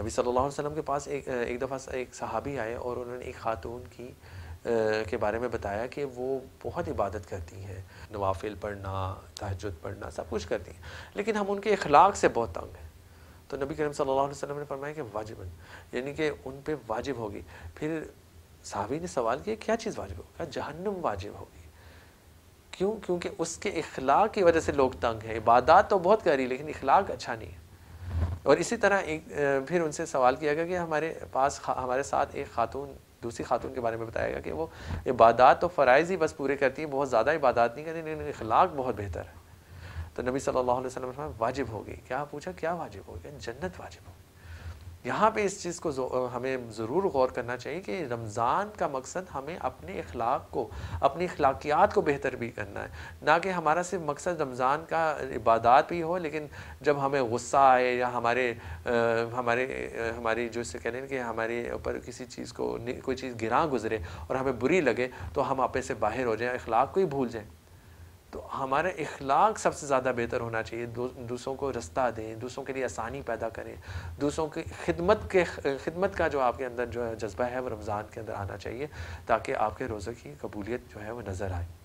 नबी सल्लल्लाहु अलैहि वसल्लम के पास एक एक दफ़ा एक सहाबी आए और उन्होंने एक खातून की आ, के बारे में बताया कि वो बहुत इबादत करती हैं नवाफिल पढ़ना तहजद पढ़ना सब कुछ करती हैं लेकिन हम उनके अखलाक से बहुत तंग हैं तो नबी करीम सल्लल्लाहु अलैहि वसल्लम ने फरमाया कि वाजिबन यानी कि उन पर वाजिब होगी फिर सहाबी ने सवाल किया क्या चीज़ वाजिब होगी क्या जहन्नम वाजिब होगी क्यों क्योंकि उसके अखलाक की वजह से लोग तंग हैं इबादत तो बहुत करी लेकिन अखलाक अच्छा नहीं है और इसी तरह एक फिर उनसे सवाल किया गया कि हमारे पास हमारे साथ एक खातून दूसरी खातून के बारे में बताया गया कि वो इबादत तो फ़रज़ ही बस पूरे करती है बहुत ज़्यादा इबादत नहीं करती लेकिन इखलाक बहुत बेहतर है तो नबी सल्लल्लाहु अलैहि वसल्लम वाजिब होगी क्या पूछा क्या वाजिब हो गया जन्नत वाजिब होगी यहाँ पे इस चीज़ को हमें ज़रूर गौर करना चाहिए कि रमज़ान का मकसद हमें अपने अखलाक को अपनी अखलाकियात को बेहतर भी करना है ना कि हमारा सिर्फ मकसद रमज़ान का इबादत भी हो लेकिन जब हमें गुस्सा आए या हमारे आ, हमारे आ, हमारी जो इसे कह कि हमारे ऊपर किसी चीज़ को कोई चीज़ गिरा गुजरे और हमें बुरी लगे तो हम आपे से बाहर हो जाएँ अखलाक को ही भूल जाएँ तो हमारे इखलाक सबसे ज़्यादा बेहतर होना चाहिए दूसरों को रास्ता दें दूसरों के लिए आसानी पैदा करें दूसरों की खिदमत के खिदमत का जो आपके अंदर जो है जज्बा है वो रमज़ान के अंदर आना चाहिए ताकि आपके रोज़े की कबूलियत जो है वो नज़र आए